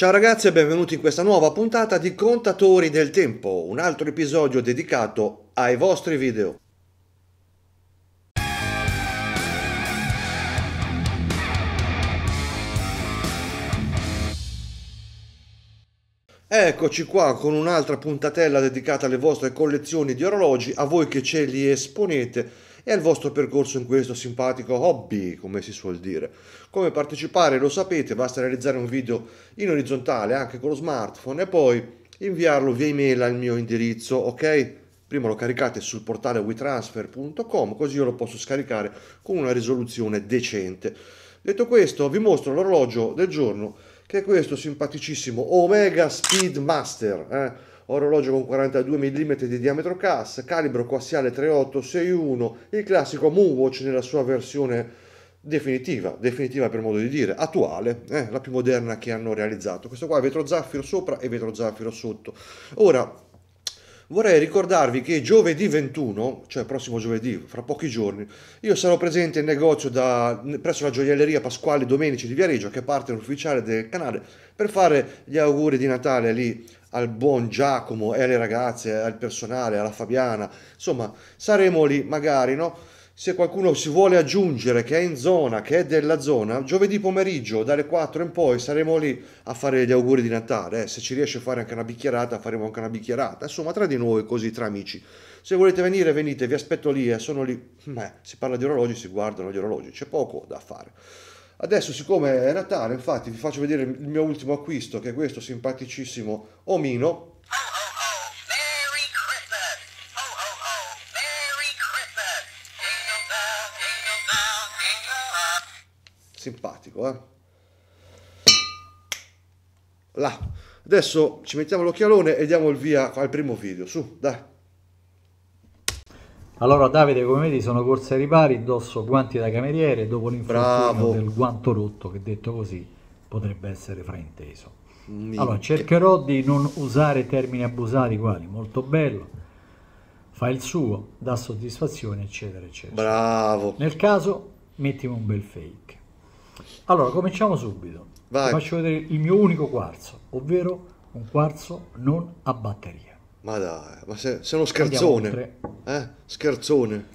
Ciao ragazzi e benvenuti in questa nuova puntata di Contatori del Tempo, un altro episodio dedicato ai vostri video. Eccoci qua con un'altra puntatella dedicata alle vostre collezioni di orologi, a voi che ce li esponete e al vostro percorso in questo simpatico hobby, come si suol dire. Come partecipare lo sapete, basta realizzare un video in orizzontale anche con lo smartphone e poi inviarlo via email al mio indirizzo, ok? Prima lo caricate sul portale witransfer.com così io lo posso scaricare con una risoluzione decente. Detto questo, vi mostro l'orologio del giorno che è questo simpaticissimo Omega Speedmaster. Eh? orologio con 42 mm di diametro cassa, calibro coassiale 3861, il classico Moonwatch nella sua versione definitiva, definitiva per modo di dire, attuale, eh, la più moderna che hanno realizzato. Questo qua è vetro zaffiro sopra e vetro zaffiro sotto. Ora, vorrei ricordarvi che giovedì 21, cioè prossimo giovedì, fra pochi giorni, io sarò presente in negozio da, presso la gioielleria Pasquale Domenici di Viareggio, che è parte ufficiale del canale, per fare gli auguri di Natale lì al buon Giacomo e alle ragazze, al personale, alla Fabiana, insomma saremo lì magari, no? Se qualcuno si vuole aggiungere che è in zona, che è della zona, giovedì pomeriggio dalle 4 in poi saremo lì a fare gli auguri di Natale. Eh. Se ci riesce a fare anche una bicchierata, faremo anche una bicchierata. Insomma, tra di noi, così, tra amici. Se volete venire, venite, vi aspetto lì, eh. sono lì. Beh, si parla di orologi, si guardano gli orologi, c'è poco da fare. Adesso siccome è Natale, infatti vi faccio vedere il mio ultimo acquisto, che è questo simpaticissimo omino. Oh, oh, oh, Simpatico, eh? Là. Adesso ci mettiamo l'occhialone e diamo il via al primo video. Su, dai. Allora Davide, come vedi, sono corse ai ripari, indosso guanti da cameriere dopo l'infortunio del guanto rotto, che detto così potrebbe essere frainteso. Minchia. Allora, cercherò di non usare termini abusati quali molto bello, fa il suo, dà soddisfazione, eccetera, eccetera. Bravo. Nel caso, mettimi un bel fake. Allora, cominciamo subito. Vai. Ti faccio vedere il mio unico quarzo, ovvero un quarzo non a batteria. Ma dai, ma sei, uno scherzone. Eh? Scherzone.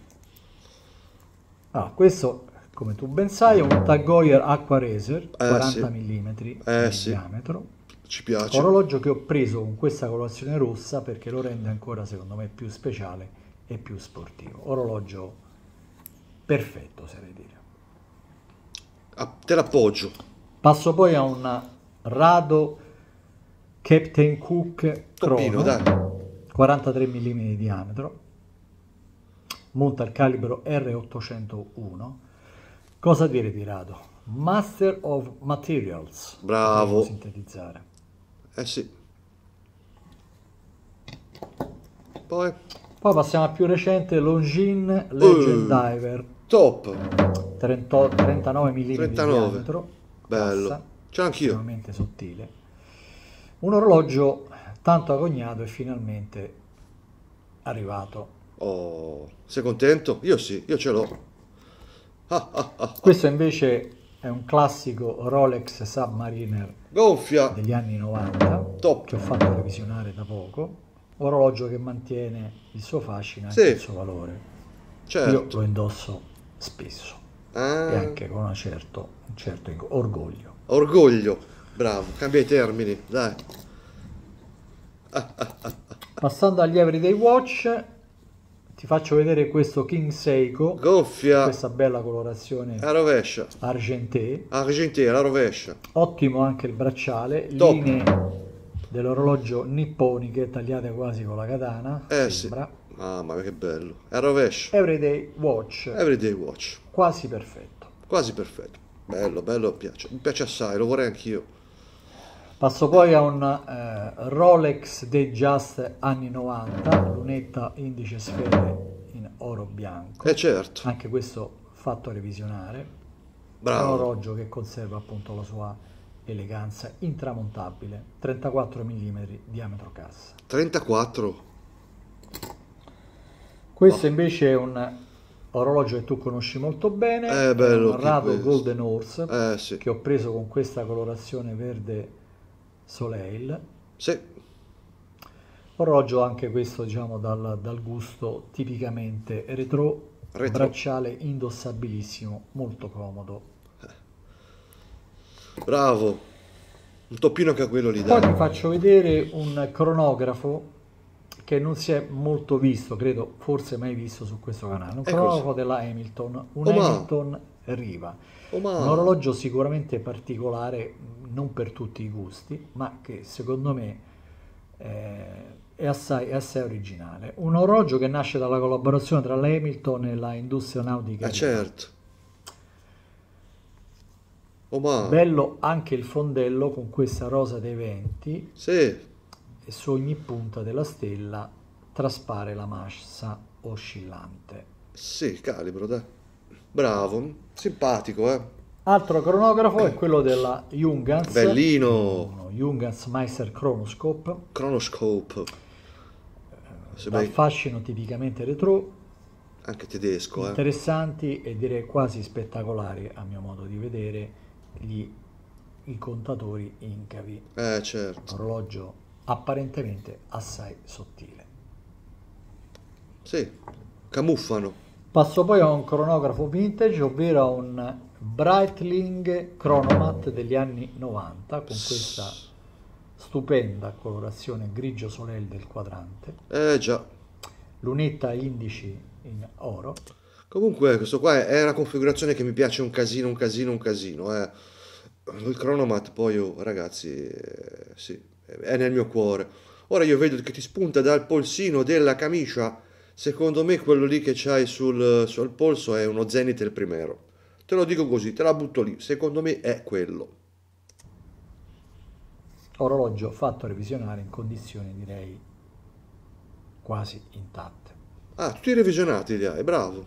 Ah, questo, come tu ben sai, è un Tag Heuer Aqua Racer, eh, 40 sì. mm eh, di sì. diametro. Ci piace. Orologio che ho preso con questa colorazione rossa perché lo rende ancora, secondo me, più speciale e più sportivo. Orologio perfetto, sarei dire. Ah, te l'appoggio. Passo poi a un rado Captain Cook Crono. Toppino, dai. 43 mm di diametro, monta il calibro R801. Cosa dire di Rado? Master of Materials. Bravo. Sintetizzare. Eh sì. Poi. Poi passiamo al più recente Longin Legend uh, Diver. Top. 30, 39 mm 39. di diametro. Bello. C'è anch'io. Estremamente sottile. Un orologio tanto agognato è finalmente arrivato. Oh, sei contento? Io sì, io ce l'ho. Ah, ah, ah, ah. Questo invece è un classico Rolex Submariner Gonfia. degli anni 90 Top. che ho fatto revisionare da poco. Orologio che mantiene il suo fascino e sì. il suo valore. Certo. Io lo indosso spesso ah. e anche con certo, un certo orgoglio. Orgoglio, bravo, cambia i termini, dai. Passando agli Everyday Watch, ti faccio vedere questo King Seiko. Goffia. Questa bella colorazione. A rovescia. Argentée. Argentée, la rovescia. Ottimo anche il bracciale. Top. Linee dell'orologio nipponiche tagliate quasi con la katana. Eh sembra. sì. Mamma che bello. A rovescia. Everyday Watch. Everyday Watch. Quasi perfetto. Quasi perfetto. Bello, bello, piace. Mi piace assai, lo vorrei anch'io. Passo poi a un eh, Rolex dei Just anni 90, lunetta indice sfere in oro bianco. E eh certo. Anche questo fatto a revisionare. Bravo. Un orologio che conserva appunto la sua eleganza intramontabile, 34 mm diametro cassa. 34? Questo oh. invece è un orologio che tu conosci molto bene, eh, è bello, un Rado Golden Horse, eh, sì. che ho preso con questa colorazione verde Soleil. Sì. Orologio anche questo diciamo dal, dal gusto tipicamente retro, retro, bracciale indossabilissimo, molto comodo. Eh. Bravo, un toppino che a quello lì dà. Poi ti faccio vedere un cronografo che non si è molto visto, credo forse mai visto su questo canale, un cronografo della Hamilton, un oh, Hamilton Riva umano. Un orologio sicuramente particolare, non per tutti i gusti, ma che secondo me eh, è, assai, è, assai, originale. Un orologio che nasce dalla collaborazione tra l'Hamilton e la industria nautica. Ah, certo. Oh, Bello anche il fondello con questa rosa dei venti. Sì. E su ogni punta della stella traspare la massa oscillante. Sì, calibro, dai. Bravo. Simpatico, eh. Altro cronografo è eh. quello della Jungans. Bellino. Jungans Meister Chronoscope. Chronoscope. Eh, dal fascino tipicamente retro. Anche tedesco, eh. Interessanti eh. e direi quasi spettacolari, a mio modo di vedere, gli, i contatori incavi. Eh, certo. orologio apparentemente assai sottile. Sì, camuffano. Passo poi a un cronografo vintage, ovvero un Breitling Chronomat degli anni 90 con questa stupenda colorazione grigio solel del quadrante. Eh già. Lunetta indici in oro. Comunque questo qua è una configurazione che mi piace un casino, un casino, un casino. Eh. Il Chronomat poi, oh, ragazzi, eh, sì, è nel mio cuore. Ora io vedo che ti spunta dal polsino della camicia Secondo me quello lì che c'hai sul, sul polso è uno Zenith il primero. Te lo dico così, te la butto lì. Secondo me è quello. Orologio fatto revisionare in condizioni direi quasi intatte. Ah, tutti revisionati li hai, bravo.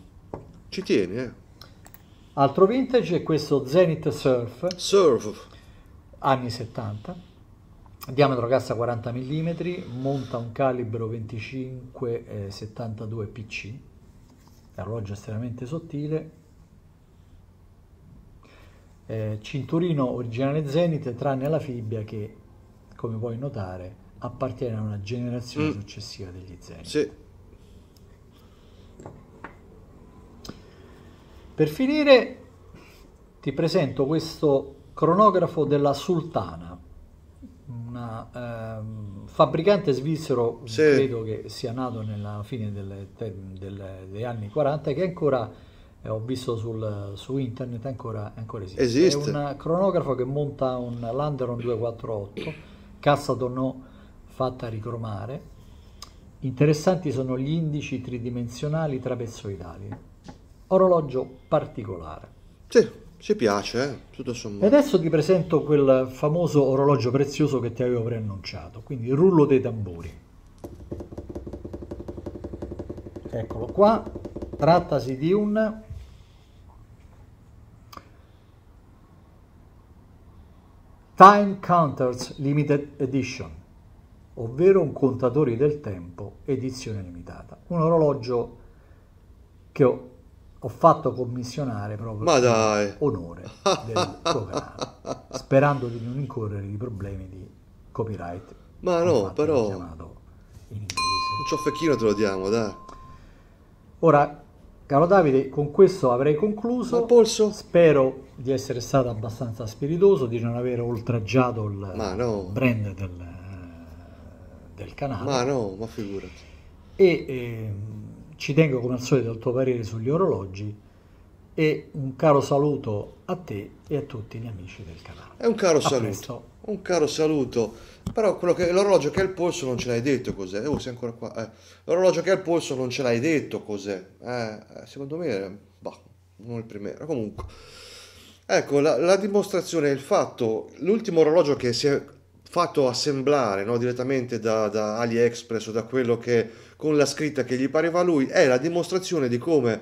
Ci tieni, eh. Altro vintage è questo Zenith Surf. Surf. Anni 70 diametro cassa 40 mm, monta un calibro 25-72 PC, orologio estremamente sottile, eh, cinturino originale Zenith tranne la fibbia che come puoi notare appartiene a una generazione mm. successiva degli Zenith. Sì. Per finire ti presento questo cronografo della Sultana ehm, fabbricante svizzero, sì. credo che sia nato nella fine delle, delle, degli anni 40, che ancora eh, ho visto sul, su internet, ancora, ancora esiste. esiste. È un cronografo che monta un Landeron 248, cassa tonno fatta ricromare. Interessanti sono gli indici tridimensionali trapezoidali. Orologio particolare. Sì. Ci piace, eh? tutto sommato. E adesso ti presento quel famoso orologio prezioso che ti avevo preannunciato, quindi il rullo dei tamburi. Eccolo qua, trattasi di un Time Counters Limited Edition, ovvero un contatore del tempo edizione limitata, un orologio che ho ho fatto commissionare proprio Ma dai. onore del tuo canale, sperando di non incorrere i problemi di copyright. Ma no, però... in Un ciofecchino te lo diamo, dai. Ora, caro Davide, con questo avrei concluso. Spero di essere stato abbastanza spiritoso, di non aver oltraggiato il no. brand del, eh, del, canale. Ma no, ma figurati. E... Ehm, ci tengo come al solito al tuo parere sugli orologi e un caro saluto a te e a tutti gli amici del canale. È un caro a saluto. Presto. Un caro saluto. Però quello che, l'orologio che è il polso non ce l'hai detto cos'è. Oh, sei ancora qua. Eh. L'orologio che è il polso non ce l'hai detto cos'è. Eh, eh secondo me, bah, non il primero. Comunque. Ecco, la, la dimostrazione il fatto, l'ultimo orologio che si è fatto assemblare no, direttamente da, da AliExpress o da quello che con la scritta che gli pareva a lui, è la dimostrazione di come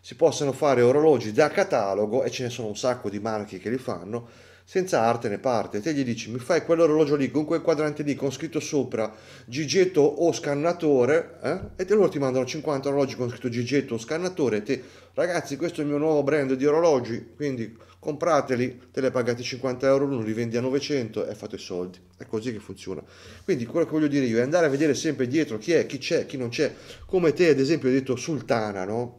si possano fare orologi da catalogo, e ce ne sono un sacco di marchi che li fanno, senza arte né parte. Te gli dici mi fai quell'orologio lì con quel quadrante lì con scritto sopra Gigetto o scannatore eh? e te loro ti mandano 50 orologi con scritto Gigetto o scannatore e te ragazzi questo è il mio nuovo brand di orologi quindi comprateli, te le pagate 50 euro uno, li vendi a 900 e fate i soldi. È così che funziona. Quindi quello che voglio dire io è andare a vedere sempre dietro chi è, chi c'è, chi non c'è. Come te ad esempio hai detto Sultana, no?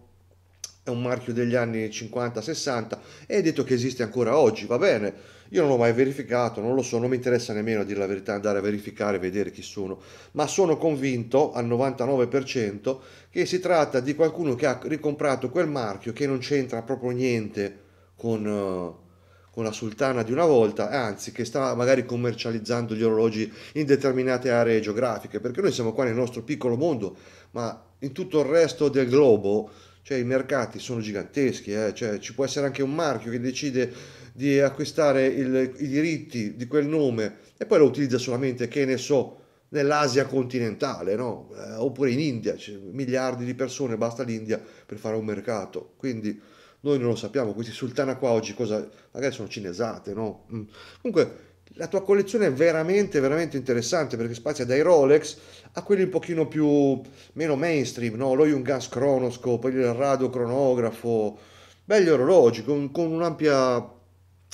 È un marchio degli anni 50-60 e hai detto che esiste ancora oggi, va bene io non l'ho mai verificato, non lo so, non mi interessa nemmeno a dire la verità, andare a verificare, vedere chi sono, ma sono convinto al 99% che si tratta di qualcuno che ha ricomprato quel marchio che non c'entra proprio niente con, eh, con la sultana di una volta, anzi che sta magari commercializzando gli orologi in determinate aree geografiche, perché noi siamo qua nel nostro piccolo mondo, ma in tutto il resto del globo, cioè i mercati sono giganteschi, eh? cioè, ci può essere anche un marchio che decide di acquistare il, i diritti di quel nome e poi lo utilizza solamente, che ne so, nell'Asia continentale, no? eh, oppure in India, cioè, miliardi di persone, basta l'India per fare un mercato. Quindi noi non lo sappiamo, questi sultana qua oggi cosa, magari sono cinesate, no? Mm. Comunque la tua collezione è veramente, veramente interessante perché spazia dai Rolex a quelli un pochino più, meno mainstream, no? Lo Gas cronoscope, il radio cronografo, belli orologi con, con un'ampia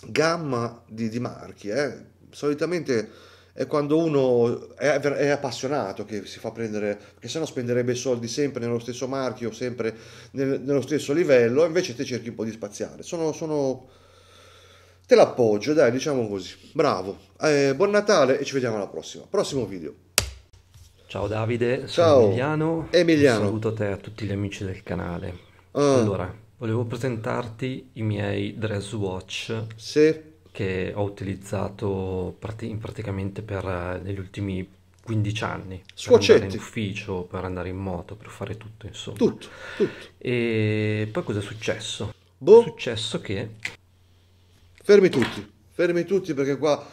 gamma di, di marchi. Eh. Solitamente è quando uno è, è, appassionato che si fa prendere, perché sennò spenderebbe soldi sempre nello stesso marchio, sempre nel, nello stesso livello, invece te cerchi un po' di spaziare. Sono, sono... Te l'appoggio, dai, diciamo così. Bravo. Eh, buon Natale e ci vediamo alla prossima. Prossimo video. Ciao Davide, Ciao. sono Emiliano. Emiliano. saluto te e a tutti gli amici del canale. Uh. Allora, Volevo presentarti i miei dress watch Sì, che ho utilizzato praticamente per eh, negli ultimi 15 anni, per andare in ufficio, per andare in moto, per fare tutto, insomma. tutto, tutto. E poi cosa è successo? Boh. È Boh, successo che fermi tutti, fermi tutti perché qua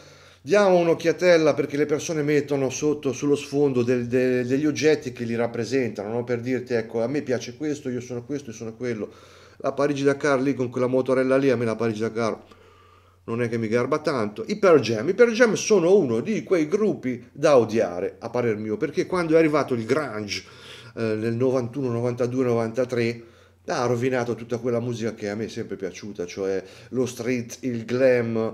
diamo un'occhiatella perché le persone mettono sotto, sullo sfondo del- de- degli oggetti che li rappresentano, no? Per dirti, ecco, a me piace questo, io sono questo, io sono quello la Parigi Dakar lì con quella motorella lì, a me la Parigi Dakar non è che mi garba tanto. I Pearl Jam, i Pearl Jam sono uno di quei gruppi da odiare, a parer mio, perché quando è arrivato il grunge eh, nel 91, 92, 93 ha rovinato tutta quella musica che a me è sempre piaciuta, cioè lo street, il glam,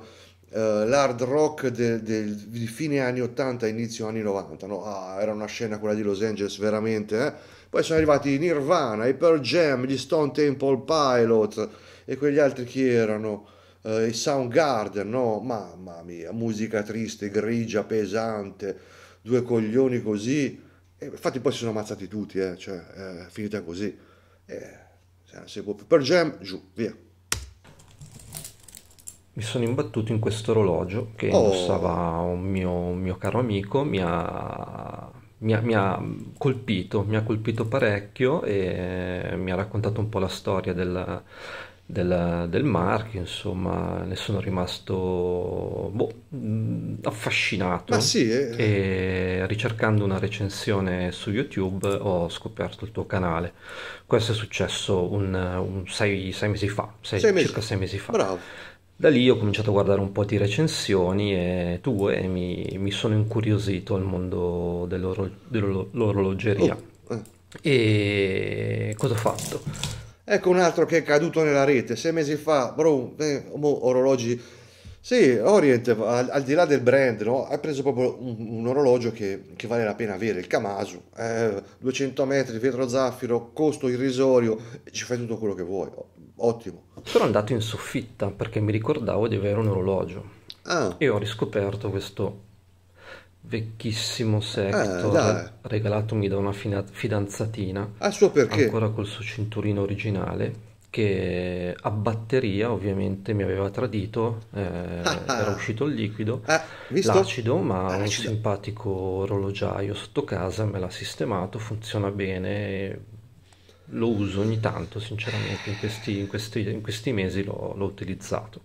eh, l'hard rock de, de, di fine anni 80 inizio anni 90 no? ah, era una scena quella di Los Angeles veramente eh? poi sono arrivati i Nirvana, i Pearl Jam, gli Stone Temple Pilot e quegli altri che erano uh, i Soundgarden no? mamma mia, musica triste, grigia, pesante due coglioni così e infatti poi si sono ammazzati tutti eh? cioè, eh, finita così eh, se, se può, Jam, giù, via mi sono imbattuto in questo orologio che oh. indossava un mio, un mio, caro amico, mi ha, mi, ha, mi ha, colpito, mi ha colpito parecchio e mi ha raccontato un po' la storia del, del, del marchio, insomma ne sono rimasto boh, mm, affascinato Ma sì, eh. e ricercando una recensione su YouTube ho scoperto il tuo canale. Questo è successo un, un sei, sei, mesi fa, sei, sei mesi. circa sei mesi fa. Bravo. Da lì ho cominciato a guardare un po' di recensioni e tu e eh, mi, mi sono incuriosito al mondo dell'oro, dell'orologeria. Oh, eh. E cosa ho fatto? Ecco un altro che è caduto nella rete, sei mesi fa, bro, eh, orologi... Sì, Orient, al, al, di là del brand, no? ha preso proprio un, un orologio che, che, vale la pena avere, il Kamasu, eh, 200 metri, vetro zaffiro, costo irrisorio, ci fai tutto quello che vuoi ottimo. Sono andato in soffitta perché mi ricordavo di avere un orologio ah. e ho riscoperto questo vecchissimo sector eh, regalatomi da una fina- fidanzatina ah, perché? ancora col suo cinturino originale che a batteria ovviamente mi aveva tradito, eh, ah, era uscito il liquido, ah, l'acido, ma ah, un simpatico orologiaio sotto casa me l'ha sistemato, funziona bene, lo uso ogni tanto, sinceramente, in questi, in questi, in questi mesi l'ho, l'ho, utilizzato.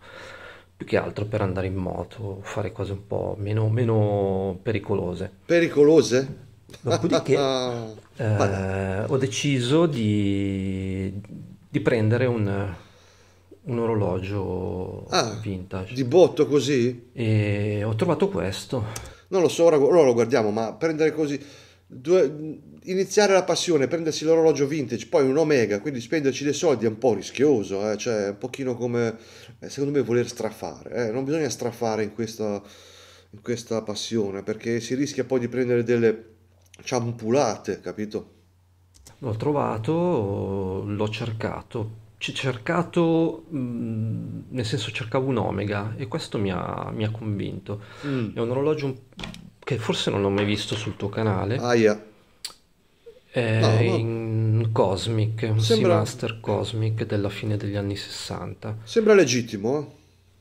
Più che altro per andare in moto, fare cose un po' meno, meno pericolose. Pericolose? Dopodiché eh, ho deciso di, di prendere un, un orologio ah, vintage. Di botto così? E ho trovato questo. Non lo so, ora, ora lo guardiamo, ma prendere così due, iniziare la passione, prendersi l'orologio vintage, poi un Omega, quindi spenderci dei soldi è un po' rischioso, eh? cioè un pochino come, eh, secondo me, voler strafare. Eh? Non bisogna strafare in questa, in questa passione, perché si rischia poi di prendere delle ciampulate, capito? L'ho trovato, l'ho cercato, cercato, mh, mm, nel senso cercavo un Omega e questo mi ha, mi ha convinto. Mm. È un orologio che forse non ho mai visto sul tuo canale. Ah, yeah. È no, no. in Cosmic, un Sembra... Seamaster Cosmic della fine degli anni 60. Sembra legittimo, eh?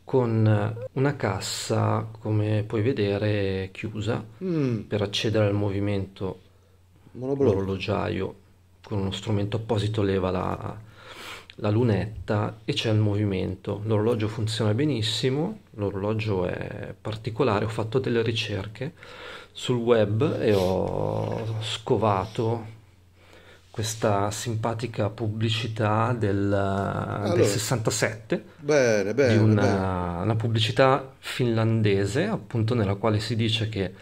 con eh, una cassa, come puoi vedere, chiusa mm. per accedere al movimento Monoblocco. orologiaio con uno strumento apposito leva la, la lunetta e c'è il movimento. L'orologio funziona benissimo, l'orologio è particolare, ho fatto delle ricerche sul web e ho scovato questa simpatica pubblicità del, allora, del 67, bene, bene, una, una pubblicità finlandese appunto nella quale si dice che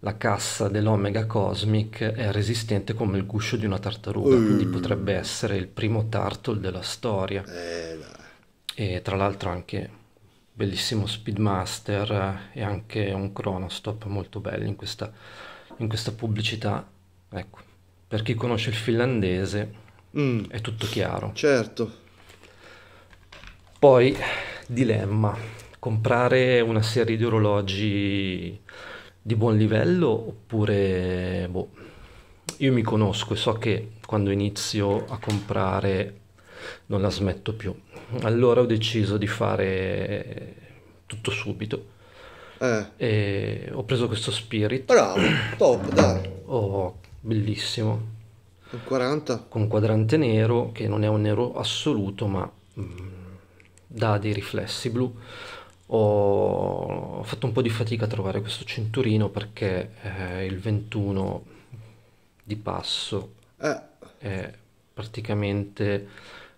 la cassa dell'Omega Cosmic è resistente come il guscio di una tartaruga, uh. quindi potrebbe essere il primo turtle della storia. Eh, e tra l'altro anche bellissimo Speedmaster e anche un Chronostop molto bello in questa, in questa pubblicità. Ecco, per chi conosce il finlandese mm. è tutto chiaro. Certo. Poi, dilemma, comprare una serie di orologi di buon livello oppure boh, io mi conosco e so che quando inizio a comprare non la smetto più. Allora ho deciso di fare tutto subito. Eh. E ho preso questo spirit. Bravo, top, dai. Oh, bellissimo. Con 40. Con quadrante nero, che non è un nero assoluto, ma mh, mm, dà dei riflessi blu ho fatto un po' di fatica a trovare questo cinturino perché eh, il 21 di passo eh. è praticamente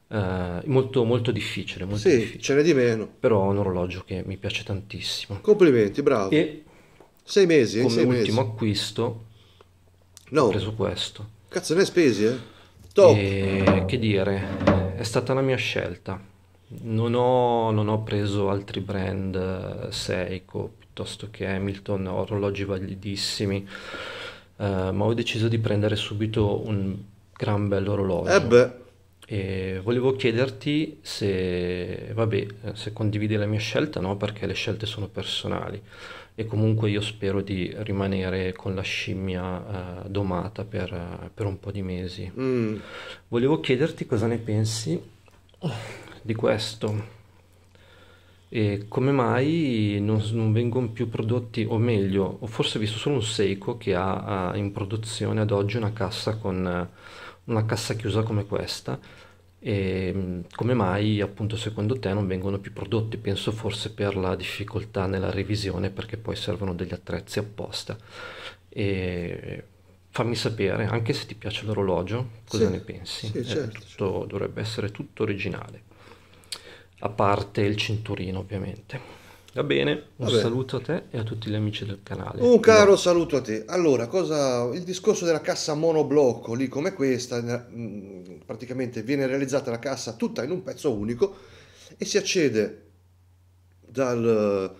eh, molto, molto difficile. Molto sì, difficile. ce n'è di meno. Però è un orologio che mi piace tantissimo. Complimenti, bravo. E sei mesi, eh, come sei ultimo mesi. acquisto no. ho preso questo. Cazzo, ne hai spesi, eh? Top. E, che dire, è stata la mia scelta non ho, non ho preso altri brand eh, Seiko piuttosto che Hamilton, orologi validissimi, eh, ma ho deciso di prendere subito un gran bell'orologio. Eh E volevo chiederti se, vabbè, se condividi la mia scelta, no? Perché le scelte sono personali e comunque io spero di rimanere con la scimmia eh, domata per, eh, per, un po' di mesi. Mm. Volevo chiederti cosa ne pensi di questo e come mai non, non, vengono più prodotti o meglio ho forse visto solo un Seiko che ha, ha in produzione ad oggi una cassa con una cassa chiusa come questa e come mai appunto secondo te non vengono più prodotti penso forse per la difficoltà nella revisione perché poi servono degli attrezzi apposta e fammi sapere anche se ti piace l'orologio cosa sì, ne pensi sì, eh, certo, tutto, certo. dovrebbe essere tutto originale a parte il cinturino ovviamente. Va bene, un Va saluto a te e a tutti gli amici del canale. Un caro no. saluto a te. Allora, cosa, il discorso della cassa monoblocco, lì come questa, praticamente viene realizzata la cassa tutta in un pezzo unico e si accede dal,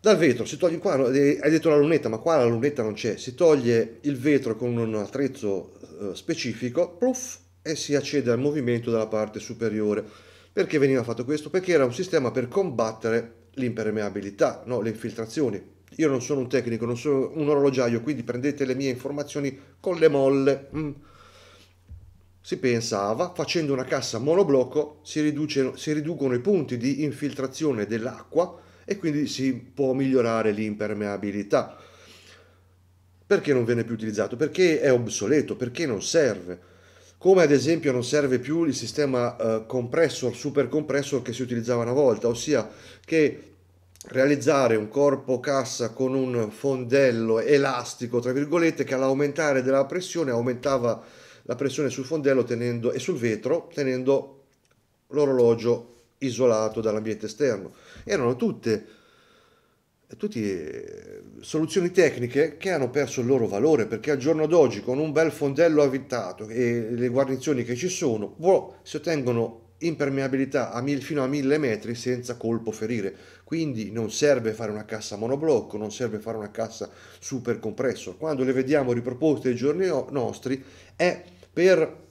dal vetro, si toglie qua, hai detto la lunetta, ma qua la lunetta non c'è, si toglie il vetro con un attrezzo eh, specifico, pluff, e si accede al movimento dalla parte superiore perché veniva fatto questo? Perché era un sistema per combattere l'impermeabilità, no? le infiltrazioni. Io non sono un tecnico, non sono un orologiaio, quindi prendete le mie informazioni con le molle. Mm. Si pensava, facendo una cassa monoblocco, si, riduce, si riducono i punti di infiltrazione dell'acqua e quindi si può migliorare l'impermeabilità. Perché non viene più utilizzato? Perché è obsoleto, perché non serve come ad esempio non serve più il sistema eh, compressor, super compressor che si utilizzava una volta, ossia che realizzare un corpo cassa con un fondello elastico, tra virgolette, che all'aumentare della pressione aumentava la pressione sul fondello tenendo, e sul vetro tenendo l'orologio isolato dall'ambiente esterno. Erano tutte tutte eh, soluzioni tecniche che hanno perso il loro valore perché al giorno d'oggi con un bel fondello avvitato e le guarnizioni che ci sono si ottengono impermeabilità a mil, fino a 1000 metri senza colpo ferire quindi non serve fare una cassa monoblocco non serve fare una cassa super compresso quando le vediamo riproposte ai giorni nostri è per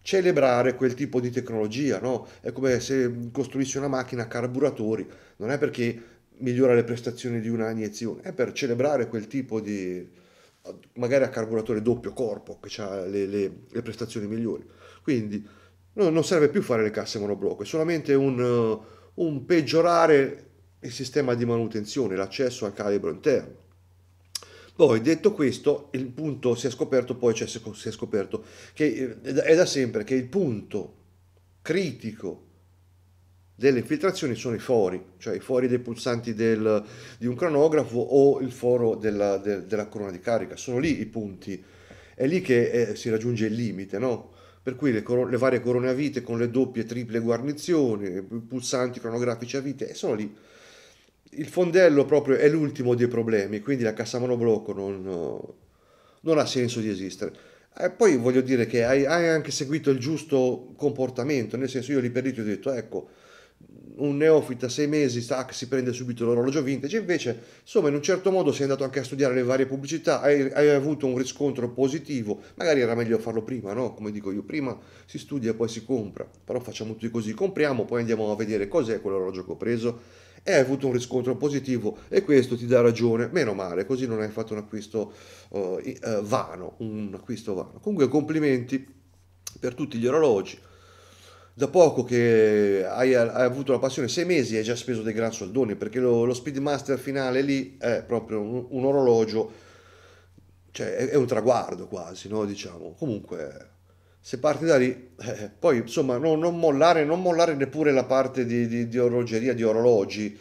celebrare quel tipo di tecnologia no? è come se costruissi una macchina a carburatori non è perché migliora le prestazioni di una iniezione, è per celebrare quel tipo di, magari a carburatore doppio corpo, che ha le, le, le prestazioni migliori. Quindi no, non serve più fare le casse monoblocco, è solamente un, un peggiorare il sistema di manutenzione, l'accesso al calibro interno. Poi, detto questo, il punto si è scoperto, poi cioè, si è scoperto che eh, è da sempre che il punto critico delle infiltrazioni sono i fori, cioè i fori dei pulsanti del, di un cronografo o il foro della, de, della, corona di carica, sono lì i punti, è lì che eh, si raggiunge il limite, no? Per cui le, coro- le varie corone a vite con le doppie e triple guarnizioni, pulsanti cronografici a vite, sono lì. Il fondello proprio è l'ultimo dei problemi, quindi la cassa monoblocco non, non ha senso di esistere. E poi voglio dire che hai, hai anche seguito il giusto comportamento, nel senso io lì per lì ti ho detto, ecco, un neofita a sei mesi sa che si prende subito l'orologio vintage, invece insomma in un certo modo sei andato anche a studiare le varie pubblicità, hai, hai, avuto un riscontro positivo, magari era meglio farlo prima, no? Come dico io, prima si studia poi si compra, però facciamo tutti così, compriamo, poi andiamo a vedere cos'è quell'orologio che ho preso e hai avuto un riscontro positivo e questo ti dà ragione, meno male, così non hai fatto un acquisto uh, uh, vano, un acquisto vano. Comunque complimenti per tutti gli orologi da poco che hai, hai, avuto la passione, sei mesi hai già speso dei gran soldoni perché lo, lo Speedmaster finale lì è proprio un, un orologio, cioè è, è, un traguardo quasi, no? diciamo. Comunque, se parti da lì, eh, eh, poi insomma no, non, mollare, non mollare neppure la parte di, di, di orologeria, di orologi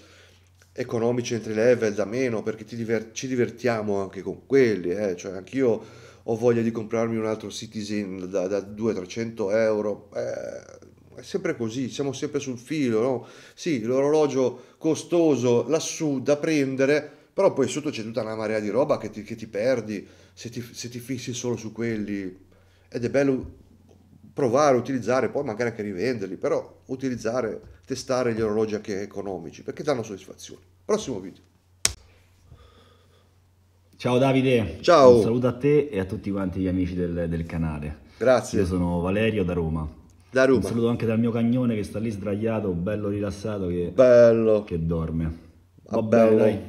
economici entry level da meno perché diver- ci divertiamo anche con quelli, eh? cioè anch'io ho voglia di comprarmi un altro Citizen da, da 200-300 euro. Eh, è sempre così, siamo sempre sul filo, no? Sì, l'orologio costoso lassù da prendere, però poi sotto c'è tutta una marea di roba che ti, che ti perdi se ti, se ti fissi solo su quelli. Ed è bello provare, utilizzare, poi magari anche rivenderli, però utilizzare, testare gli orologi anche economici, perché danno soddisfazione. Prossimo video. Ciao Davide, Ciao. un saluto a te e a tutti quanti gli amici del, del canale. Grazie. Io sono Valerio da Roma da Roma. Un saluto anche dal mio cagnone che sta lì sdraiato, bello rilassato, che, bello. che dorme. Va bene, dai.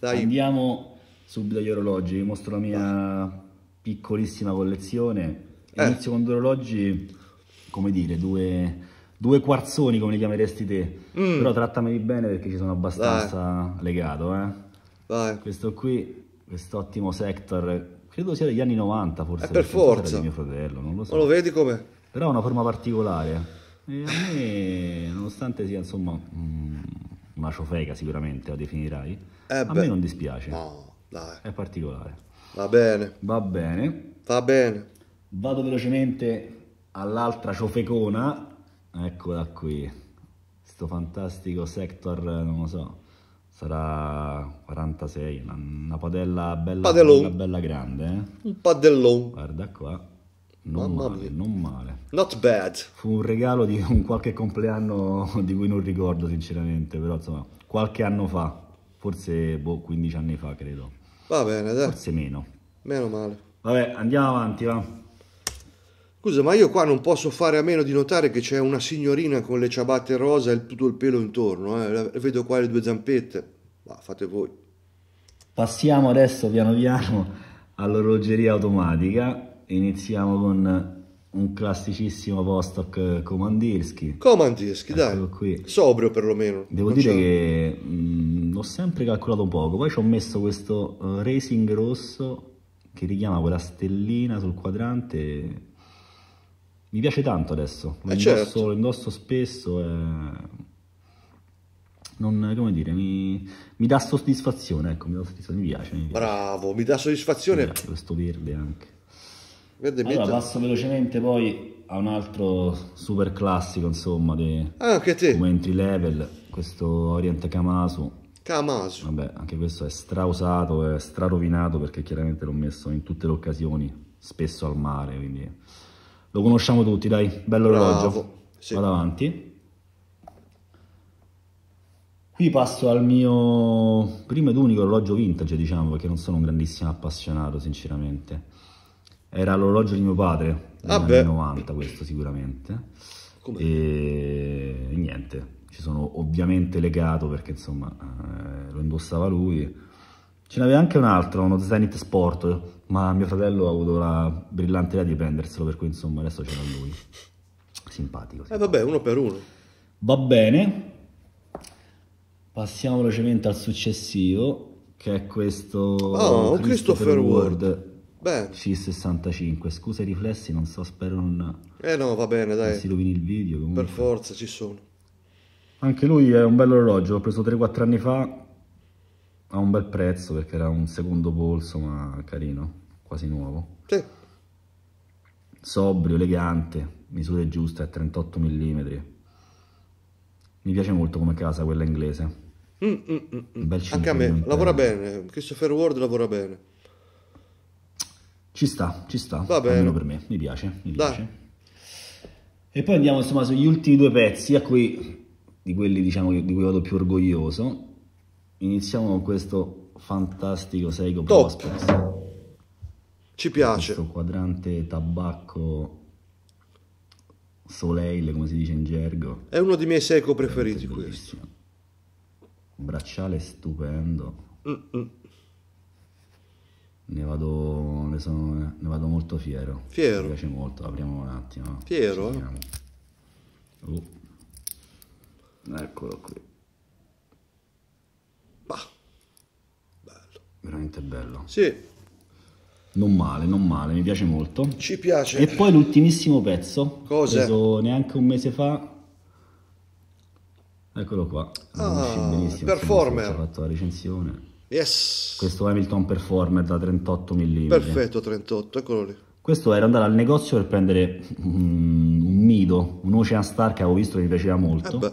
dai. Andiamo subito agli orologi, vi mostro la mia dai. piccolissima collezione. Eh. Inizio eh. con due orologi, come dire, due, due quarzoni come li chiameresti te, mm. però trattameli bene perché ci sono abbastanza dai. legato. Eh. Questo qui, quest'ottimo Sector, credo sia degli anni 90 forse. È eh, per forza. Di mio fratello, non lo so. Ma lo vedi come? però ha una forma particolare. E a me, nonostante sia insomma una mm, maciofeca sicuramente, la definirai, eh a me non dispiace. No, dai. È particolare. Va bene. Va bene. Va bene. Vado velocemente all'altra ciofecona. Eccola qui. questo fantastico sector, non lo so, sarà 46, una, una padella bella, bella, bella grande. Eh? Un padellone. Guarda qua. Non Mamma male, mia. non male. Not bad. Fu un regalo di un qualche compleanno di cui non ricordo sinceramente, però insomma, qualche anno fa, forse boh, 15 anni fa credo. Va bene, dai. Forse meno. Meno male. Vabbè, andiamo avanti, va. Scusa, ma io qua non posso fare a meno di notare che c'è una signorina con le ciabatte rosa e tutto il pelo intorno, eh. vedo qua le due zampette. Ma fate voi. Passiamo adesso piano piano all'orologeria automatica iniziamo con un classicissimo Vostok Komandirski. Komandirski, ecco dai, sobrio perlomeno. Devo non dire che mm, l'ho sempre calcolato poco, poi ci ho messo questo uh, Racing rosso che richiama quella stellina sul quadrante. Mi piace tanto adesso, eh, lo, eh indosso, certo. lo indosso, spesso, eh... Non, come dire, mi, mi dà soddisfazione, ecco, mi, dà soddisfazione. Mi, piace, mi piace, Bravo, mi dà soddisfazione. Mi piace questo verde anche. Verde allora, mezzo. passo velocemente poi a un altro super classico, insomma, di, ah, anche te. come entry level, questo Orient Kamasu. Kamasu. Vabbè, anche questo è strausato, è strarovinato perché chiaramente l'ho messo in tutte le occasioni, spesso al mare, quindi lo conosciamo tutti, dai, bello orologio. Sì. Vado avanti. Qui passo al mio primo ed unico orologio vintage, diciamo, perché non sono un grandissimo appassionato, sinceramente. Era l'orologio di mio padre, ah anni 90 questo sicuramente. Come? E niente, ci sono ovviamente legato perché insomma eh, lo indossava lui. Ce n'aveva anche un altro, uno Zenith Sport, ma mio fratello ha avuto la brillante idea di prenderselo, per cui insomma adesso ce l'ha lui. Simpatico. E eh vabbè, uno per uno. Va bene. Passiamo velocemente al successivo, che è questo... Oh, Christopher, Christopher Ward. Ward Beh. C65, scusa i riflessi, non so, spero non... Eh no, va bene, dai. Non si rovini il video. Comunque. Per forza, ci sono. Anche lui è un bello orologio, l'ho preso 3-4 anni fa a un bel prezzo perché era un secondo polso, ma carino, quasi nuovo. Sì. Sobrio, elegante, misure giuste, a 38 mm. Mi piace molto come casa quella inglese. Mm, mm, mm, mm. Anche a me, lavora bene, Christopher Ward lavora bene. Ci sta, ci sta. Va bene. Almeno per me, mi piace, mi piace. E poi andiamo insomma sugli ultimi due pezzi, a cui, di quelli diciamo di cui vado più orgoglioso. Iniziamo con questo fantastico Seiko Prospects. Ci piace. Questo quadrante tabacco Soleil, come si dice in gergo. È uno dei miei Seiko preferiti questo. Bracciale stupendo. Mm -mm. Ne vado, ne, sono, ne vado, molto fiero. Fiero. Mi piace molto, apriamo un attimo. Fiero? Uh. Eccolo qui. Bah. Bello. Veramente bello. Sì. Non male, non male, mi piace molto. Ci piace. E poi l'ultimissimo pezzo. Cosa? Preso neanche un mese fa. Eccolo qua. Ah, ah performer. Ho fatto la recensione. Yes. Questo Hamilton Performer da 38 mm. Perfetto, 38, eccolo lì. Questo era andare al negozio per prendere un Mido, un Ocean Star che avevo visto che mi piaceva molto. Eh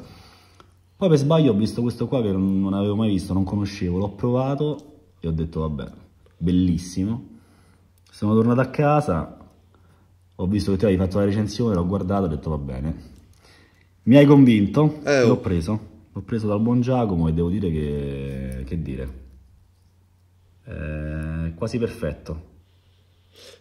Poi per sbaglio ho visto questo qua che non, non avevo mai visto, non conoscevo, l'ho provato e ho detto vabbè, bellissimo. Sono tornato a casa, ho visto che tu avevi fatto la recensione, l'ho guardato e ho detto va bene. Mi hai convinto, eh, oh. l'ho preso, l'ho preso dal buon Giacomo e devo dire che, che dire, eh, quasi perfetto.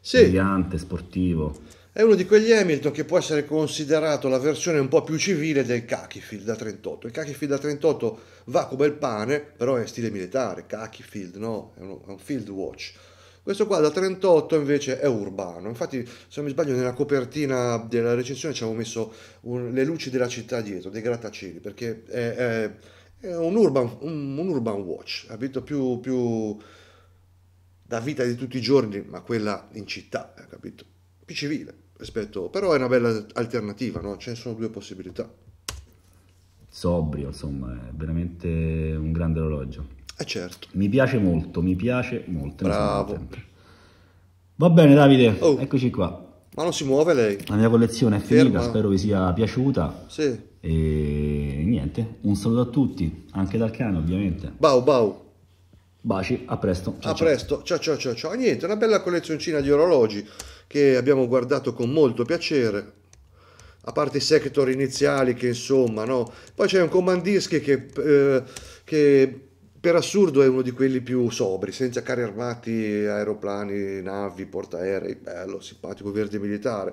Sì. Brillante, sportivo. È uno di quegli Hamilton che può essere considerato la versione un po' più civile del Cakifield da 38. Il Cakifield da 38 va come il pane, però è in stile militare, Cakifield, no? È, uno, è un field watch. Questo qua da 38 invece è urbano, infatti se non mi sbaglio nella copertina della recensione ci avevo messo un, le luci della città dietro, dei grattacieli, perché è, è, è un, urban, un, un, urban, watch, abito più, più la vita di tutti i giorni, ma quella in città, eh, capito? Più civile rispetto, però è una bella alternativa, no? Ce ne sono due possibilità. Sobrio, insomma, è veramente un grande orologio. Eh certo. Mi piace molto, mi piace molto. Bravo. Va bene Davide, oh. eccoci qua. Ma non si muove lei. La mia collezione è finita, spero vi sia piaciuta. Sì. E niente, un saluto a tutti, anche dal cane ovviamente. Bau bau. Baci, a presto. Ciao, a ciao. presto, ciao ciao ciao ciao. Niente, una bella collezioncina di orologi che abbiamo guardato con molto piacere. A parte i sector iniziali che insomma, no. Poi c'è un comandischi che, eh, che per assurdo è uno di quelli più sobri, senza carri armati, aeroplani, navi, portaerei, bello, simpatico, verde militare.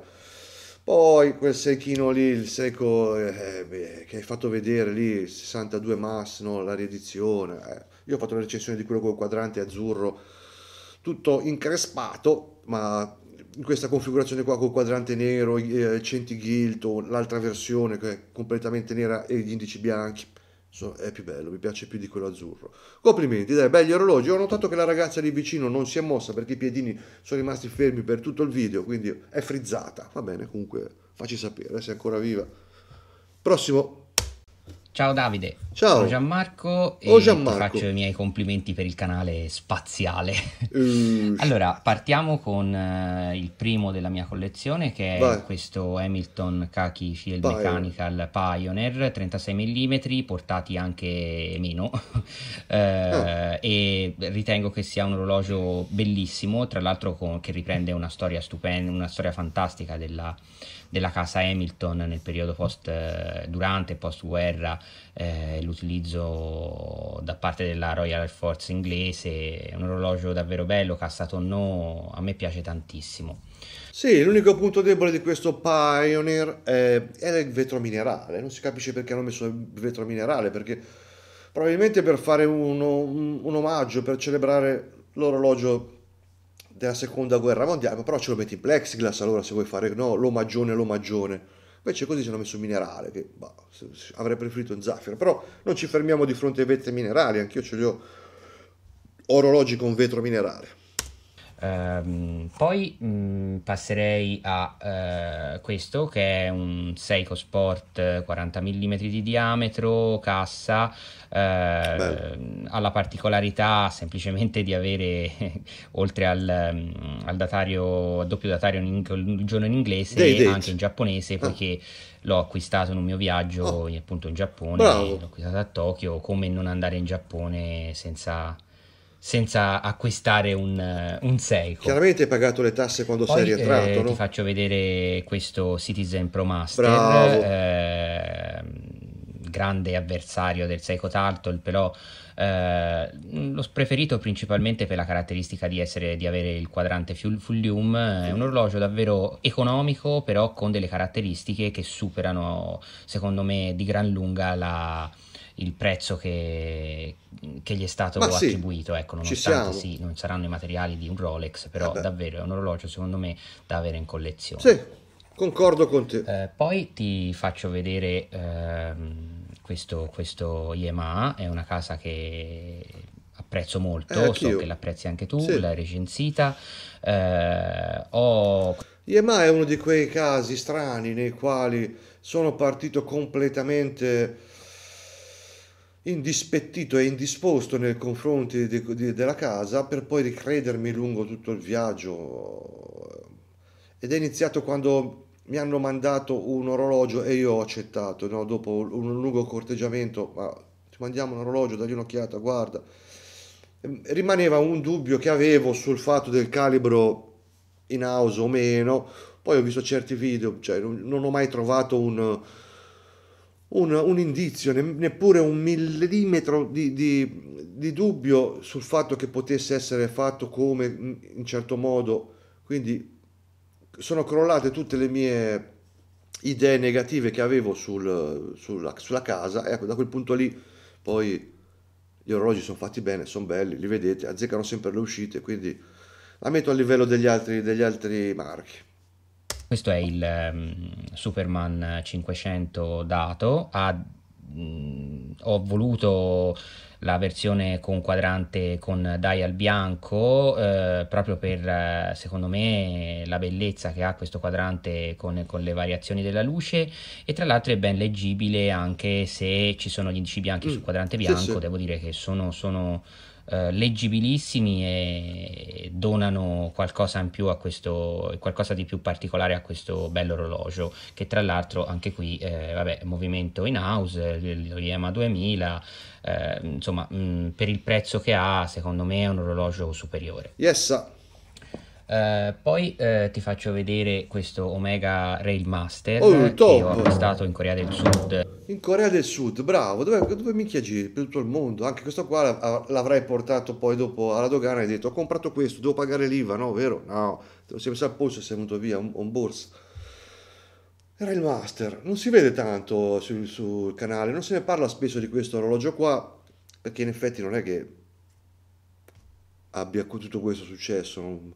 Poi quel secchino lì, il seco eh, eh che hai fatto vedere lì, 62 Mass, no? la riedizione. Eh. Io ho fatto una recensione di quello con il quadrante azzurro, tutto increspato, ma in questa configurazione qua col quadrante nero, eh, centi Gilton, l'altra versione che è completamente nera e gli indici bianchi. So, è più bello, mi piace più di quello azzurro. Complimenti, dai, belli orologi. Ho notato che la ragazza lì vicino non si è mossa perché i piedini sono rimasti fermi per tutto il video, quindi è frizzata. Va bene, comunque facci sapere se è ancora viva. Prossimo. Ciao Davide. Ciao. Sono Gianmarco e oh Gianmarco. faccio i miei complimenti per il canale spaziale. Uh. allora, partiamo con uh, il primo della mia collezione che è Vai. questo Hamilton Kaki Field Bio. Mechanical Pioneer 36 mm, portati anche meno. uh, oh. e ritengo che sia un orologio bellissimo, tra l'altro con, che riprende una storia stupenda, una storia fantastica della della casa Hamilton nel periodo post, eh, durante e post guerra eh, l'utilizzo da parte della Royal Air Force inglese, è un orologio davvero bello, cassa no, a me piace tantissimo. Sì, l'unico punto debole di questo Pioneer è, è il vetro minerale, non si capisce perché hanno messo il vetro minerale, perché probabilmente per fare uno, un, un omaggio, per celebrare l'orologio della seconda guerra mondiale, però ce lo metti in plexiglass allora se vuoi fare no, l'omaggione, l'omaggione. Invece così ci hanno messo un minerale, che bah, avrei preferito un zaffiro, però non ci fermiamo di fronte ai vetri minerali, anch'io ce li ho orologi con vetro minerale. Um, poi mh, mm, passerei a uh, questo che è un Seiko Sport 40 eh, mm di diametro, cassa, uh, eh, ha particolarità semplicemente di avere oltre al, um, al datario, al doppio datario in, il giorno in inglese dei, dei. anche in giapponese perché ah. l'ho acquistato in un mio viaggio oh. appunto in Giappone, Bravo. l'ho acquistato a Tokyo, come non andare in Giappone senza senza acquistare un, eh, un Seiko. Chiaramente hai pagato le tasse quando Poi, sei rientrato. Eh, no? Ti faccio vedere questo Citizen Pro Master, eh, grande avversario del Seiko Turtle, però eh, l'ho preferito principalmente per la caratteristica di, essere, di avere il quadrante Fullium, è eh, un orologio davvero economico, però con delle caratteristiche che superano, secondo me, di gran lunga la il prezzo che, che gli è stato Ma attribuito. Sì, ecco, nonostante sì, non saranno i materiali di un Rolex, però Vabbè. davvero è un orologio secondo me da avere in collezione. Sì, concordo con te. Eh, poi ti faccio vedere ehm, questo, questo Yamaha, è una casa che apprezzo molto, eh, so che l'apprezzi anche tu, sì. l'hai recensita. Eh, ho... Yamaha è uno di quei casi strani nei quali sono partito completamente indispettito e indisposto nei confronti di, di, della casa per poi ricredermi lungo tutto il viaggio ed è iniziato quando mi hanno mandato un orologio e io ho accettato no? dopo un lungo corteggiamento ma ti mandiamo un orologio dagli un'occhiata guarda rimaneva un dubbio che avevo sul fatto del calibro in house o meno poi ho visto certi video cioè non, non ho mai trovato un, un, un indizio, ne, neppure un millimetro di, di, di, dubbio sul fatto che potesse essere fatto come in certo modo. Quindi sono crollate tutte le mie idee negative che avevo sul, sulla, sulla casa e ecco, da quel punto lì poi gli orologi sono fatti bene, sono belli, li vedete, azzeccano sempre le uscite, quindi la metto a livello degli altri, degli altri marchi. Questo è il um, Superman 500 dato, ha, mh, mm, ho voluto la versione con quadrante con dial bianco eh, proprio per eh, secondo me la bellezza che ha questo quadrante con, con, le variazioni della luce e tra l'altro è ben leggibile anche se ci sono gli indici bianchi mm, sul quadrante bianco sì, sì. devo dire che sono, sono eh, leggibilissimi e donano qualcosa in più a questo, qualcosa di più particolare a questo bello orologio, che tra l'altro anche qui, eh, vabbè, movimento in house, l'IEMA 2000, eh, insomma, mh, mm, per il prezzo che ha, secondo me è un orologio superiore. Yes, sir. Eh, poi eh, ti faccio vedere questo Omega Railmaster oh, che ho acquistato in Corea del Sud. In Corea del Sud, bravo, dove, dove minchia giri? Per tutto il mondo. Anche questo qua l'avrei portato poi dopo alla dogana e hai detto ho comprato questo, devo pagare l'IVA, no? Vero? No, te lo sei messo al polso e sei venuto via, un, un borsa. Rail master, non si vede tanto sul, sul canale, non se ne parla spesso di questo orologio qua, perché in effetti non è che abbia tutto questo successo. Non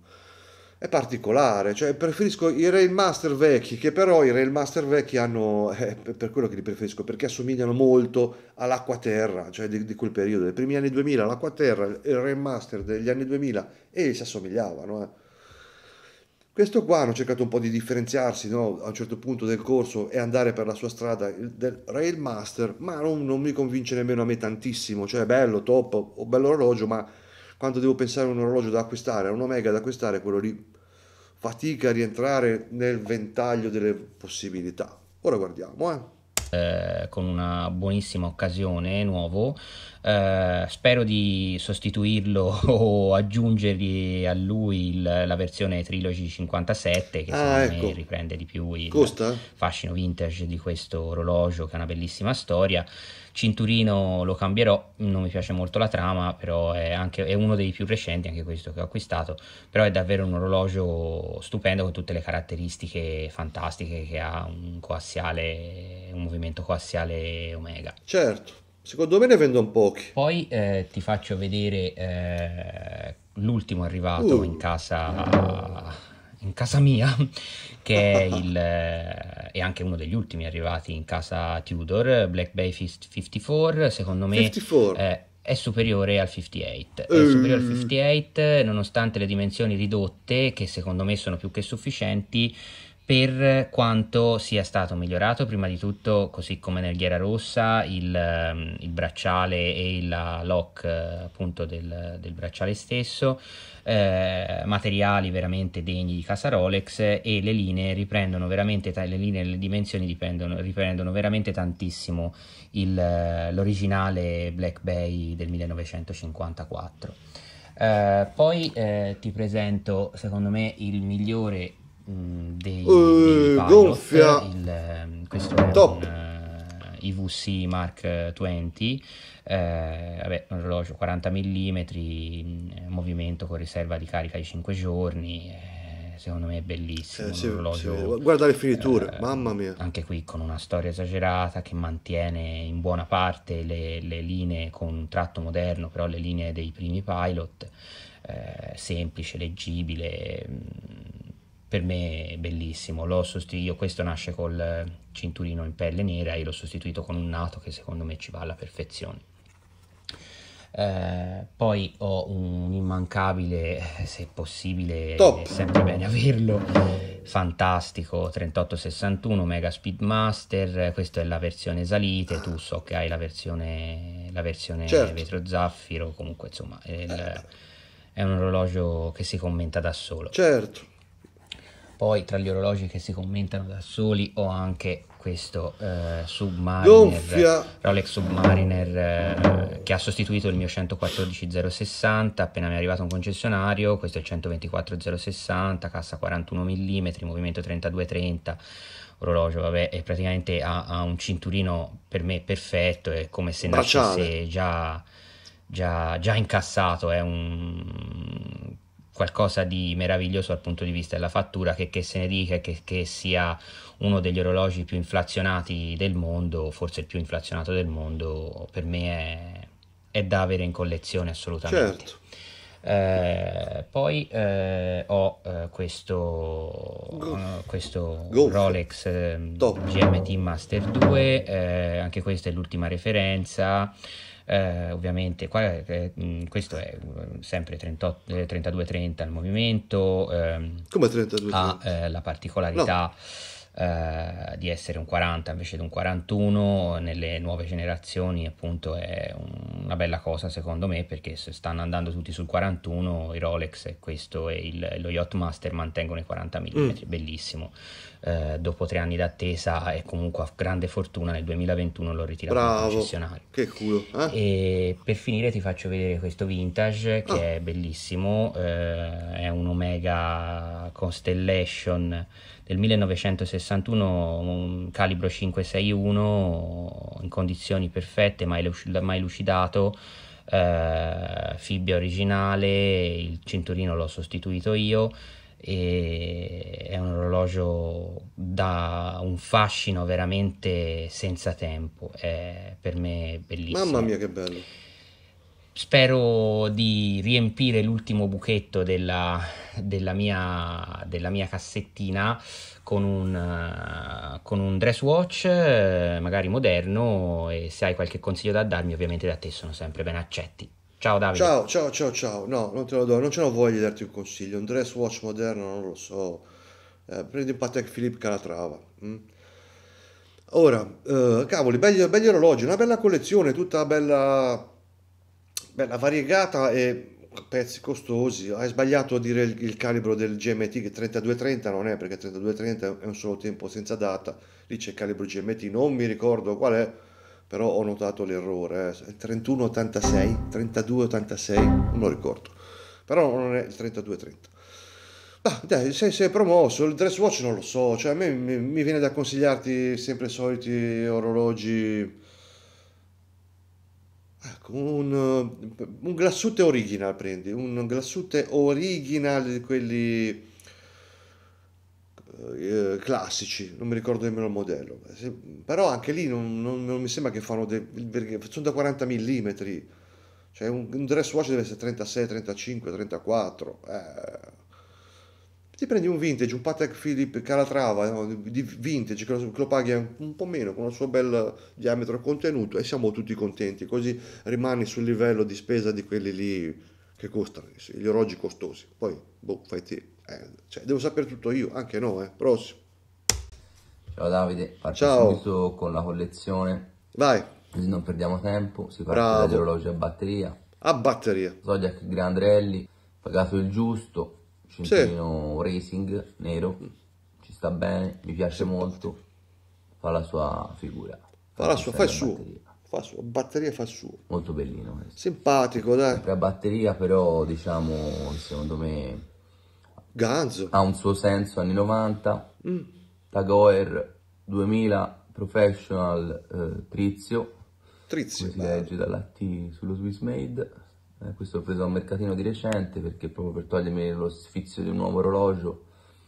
è particolare, cioè preferisco i Railmaster vecchi, che però i Railmaster vecchi hanno, eh, per quello che li preferisco, perché assomigliano molto all'acqua terra, cioè di, di, quel periodo, dei primi anni 2000, l'acqua l'acquaterra, il Railmaster degli anni 2000, e si assomigliavano. Eh. Questo qua hanno cercato un po' di differenziarsi no? a un certo punto del corso e andare per la sua strada del Railmaster, ma non, non mi convince nemmeno a me tantissimo, cioè bello, top, ho bello orologio, ma quando devo pensare a un orologio da acquistare, a un Omega da acquistare, quello lì fatica a rientrare nel ventaglio delle possibilità. Ora guardiamo, eh. eh con una buonissima occasione nuovo eh, spero di sostituirlo o aggiungergli a lui il, la versione Trilogy 57 che ah, ecco. riprende di più il Costa? fascino vintage di questo orologio che ha una bellissima storia. Cinturino lo cambierò, non mi piace molto la trama, però è, anche, è uno dei più recenti, anche questo che ho acquistato, però è davvero un orologio stupendo con tutte le caratteristiche fantastiche che ha un coassiale, un movimento coassiale omega. Certo. Secondo me ne vendono pochi. Poi eh, ti faccio vedere eh, l'ultimo arrivato uh. in casa in casa mia, che è, il, eh, è, anche uno degli ultimi arrivati in casa Tudor, Black Bay 54, secondo me 54. Eh, è superiore al 58. È superiore al 58 nonostante le dimensioni ridotte, che secondo me sono più che sufficienti, per quanto sia stato migliorato, prima di tutto, così come nel Ghiera Rossa, il, ehm, il bracciale e la lock eh, appunto del, del bracciale stesso, eh, materiali veramente degni di casa Rolex e le linee riprendono veramente, le linee, le dimensioni riprendono, riprendono veramente tantissimo il, eh, l'originale Black Bay del 1954. Eh, poi eh, ti presento, secondo me, il migliore Mm, dei, uh, dei gonfia il, mm, questo top un, uh, eh, IVC Mark 20 eh, vabbè, un orologio 40 mm movimento con riserva di carica di 5 giorni eh, secondo me è bellissimo eh, sì, orologio, sì. guarda le finiture mamma mia anche qui con una storia esagerata che mantiene in buona parte le, le linee con un tratto moderno però le linee dei primi pilot semplice leggibile mh, mm, per me è bellissimo. L'ho sostituito, questo nasce col cinturino in pelle nera e l'ho sostituito con un nato che secondo me ci va alla perfezione. Eh, poi ho un immancabile, eh, se possibile, Top. è sempre bene averlo, fantastico 3861 Mega Speedmaster, questa è la versione salite, tu so che hai la versione, la versione certo. vetro zaffiro, comunque insomma è, il, è un orologio che si commenta da solo. Certo poi tra gli orologi che si commentano da soli ho anche questo eh, Submariner, Gonfia. Rolex Submariner eh, che ha sostituito il mio 114.060, appena mi è arrivato un concessionario, questo è il 124.060, cassa 41 mm, movimento 32-30, orologio, vabbè, e praticamente ha, ha, un cinturino per me perfetto, è come se nascesse già, già, già incassato, è un qualcosa di meraviglioso dal punto di vista della fattura, che, che se ne dica che, che, sia uno degli orologi più inflazionati del mondo, forse il più inflazionato del mondo, per me è, è da avere in collezione assolutamente. Certo. Eh, poi eh, ho eh, questo, eh, questo Rolex GMT ehm, Master 2, eh, anche questa è l'ultima referenza eh, ovviamente qua, eh, mm, questo è mm, sempre 32-30 eh, il movimento, ehm, come 32-30? ha eh, la particolarità... No eh, di essere un 40 invece di un 41 nelle nuove generazioni appunto è una bella cosa secondo me perché se stanno andando tutti sul 41 i Rolex e questo e il, lo Master mantengono i 40 mm, bellissimo eh, dopo tre anni d'attesa e comunque a grande fortuna nel 2021 l'ho ritirato Bravo, dal concessionario che culo eh? e per finire ti faccio vedere questo vintage che oh. è bellissimo eh, è un Omega Constellation del 1961 calibro 561 in condizioni perfette, mai, mai lucidato, eh, fibbia originale, il cinturino l'ho sostituito io E è un orologio da un fascino veramente senza tempo, è per me bellissimo. Mamma mia che bello! Spero di riempire l'ultimo buchetto della, della, mia, della mia, cassettina con un, uh, con un, dress watch, eh, magari moderno, e se hai qualche consiglio da darmi, ovviamente da te sono sempre ben accetti. Ciao Davide. Ciao, ciao, ciao, ciao. No, non te lo do, non ce l'ho voglia di darti un consiglio. Un dress watch moderno, non lo so. Eh, prendi un Patek Philippe Calatrava. Mm. Ora, eh, cavoli, belli, belli orologi, una bella collezione, tutta bella Beh, la variegata è pezzi costosi. Hai sbagliato a dire il, il calibro del GMT che 3230 non è perché 3230 è un solo tempo senza data. Lì c'è il calibro GMT, non mi ricordo qual è, però ho notato l'errore. Eh. 3186, 3286, non lo ricordo. Però non è il 3230. Ah, dai, sei, sei promosso, il dress watch non lo so, cioè a me mi, mi viene da consigliarti sempre i soliti orologi Ecco, un, eh, un glassute original prendi, un glassute original di quelli eh, classici, non mi ricordo nemmeno il modello, però anche lì non, non, non, mi sembra che fanno, de, sono da 40 mm, cioè un, un dress watch deve essere 36, 35, 34, eh ti prendi un vintage, un Patek Philippe Calatrava no? di vintage, che lo, che lo, paghi un po' meno con il suo bel diametro contenuto e siamo tutti contenti, così rimani sul livello di spesa di quelli lì che costano, gli orologi costosi. Poi, boh, fai te. Eh, cioè, devo sapere tutto io, anche no, eh. Prossimo. Ciao Davide, parto Ciao. subito con la collezione. Vai. Così non perdiamo tempo, si parla Bravo. orologi a batteria. A batteria. Zodiac Grandrelli, pagato il giusto, Centeno sì. Racing nero, ci sta bene, mi piace sì. molto, fa la sua figura. Fa la sua, fa il suo. Fa suo, batteria fa il suo. Molto bellino questo. Simpatico, dai. La batteria però, diciamo, secondo me... Ganzo. Ha un suo senso anni 90. Mm. Tagoer 2000 Professional eh, Trizio. Trizio. Si legge dalla T sullo Swiss Made. Eh, questo l'ho preso a un mercatino di recente perché proprio per togliermi lo sfizio di un nuovo orologio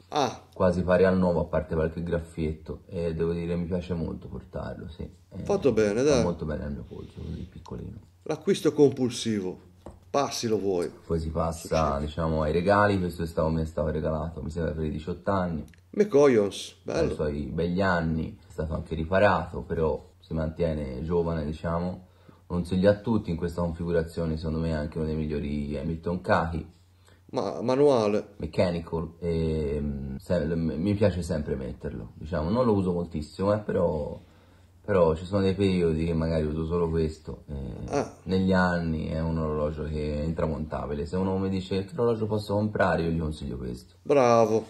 ah. quasi pari al nuovo a parte qualche graffietto e devo dire mi piace molto portarlo sì. Eh, fatto bene dai molto bene al mio polso così piccolino l'acquisto compulsivo passi lo vuoi poi si passa diciamo ai regali questo stavo, mi è stato regalato mi sembra per i 18 anni McCoyons bello i suoi begli anni è stato anche riparato però si mantiene giovane diciamo consiglio a tutti, in questa configurazione secondo me è anche uno dei migliori Hamilton Kahi. Ma manuale? Mechanical, e, mm, se, mi piace sempre metterlo, diciamo, non lo uso moltissimo, eh, però, però, ci sono dei periodi che magari uso solo questo. Eh, ah. Negli anni è un orologio che è intramontabile, se uno mi dice che orologio posso comprare io gli consiglio questo. Bravo,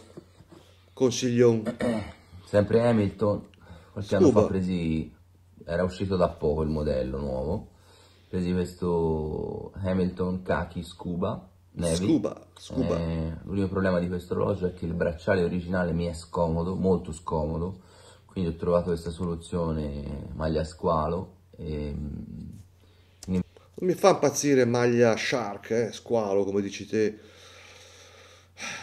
consiglio. sempre Hamilton, qualche Scuba. anno fa presi era uscito da poco il modello nuovo, presi questo Hamilton Kaki Scuba Navy. Scuba, scuba. Eh, l'unico problema di questo orologio è che il bracciale originale mi è scomodo, molto scomodo, quindi ho trovato questa soluzione maglia squalo. E... Mm, non mi fa impazzire maglia shark, eh, squalo come dici te.